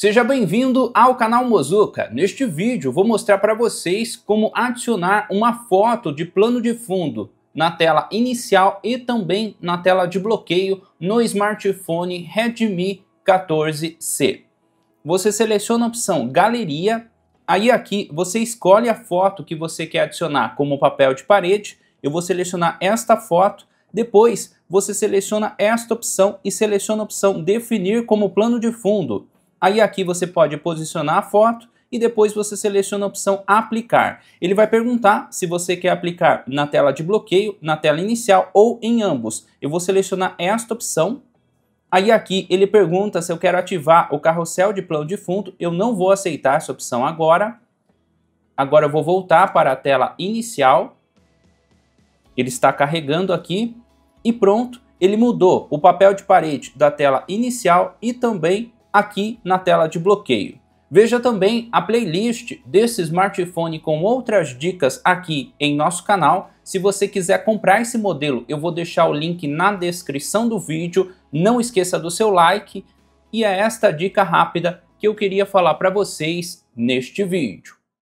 Seja bem-vindo ao canal Mozuka. Neste vídeo vou mostrar para vocês como adicionar uma foto de plano de fundo na tela inicial e também na tela de bloqueio no smartphone Redmi 14C. Você seleciona a opção Galeria, aí aqui você escolhe a foto que você quer adicionar como papel de parede. Eu vou selecionar esta foto, depois você seleciona esta opção e seleciona a opção Definir como plano de fundo. Aí aqui você pode posicionar a foto e depois você seleciona a opção aplicar. Ele vai perguntar se você quer aplicar na tela de bloqueio, na tela inicial ou em ambos. Eu vou selecionar esta opção. Aí aqui ele pergunta se eu quero ativar o carrossel de plano de fundo. Eu não vou aceitar essa opção agora. Agora eu vou voltar para a tela inicial. Ele está carregando aqui e pronto. Ele mudou o papel de parede da tela inicial e também aqui na tela de bloqueio. Veja também a playlist desse smartphone com outras dicas aqui em nosso canal. Se você quiser comprar esse modelo, eu vou deixar o link na descrição do vídeo. Não esqueça do seu like. E é esta dica rápida que eu queria falar para vocês neste vídeo.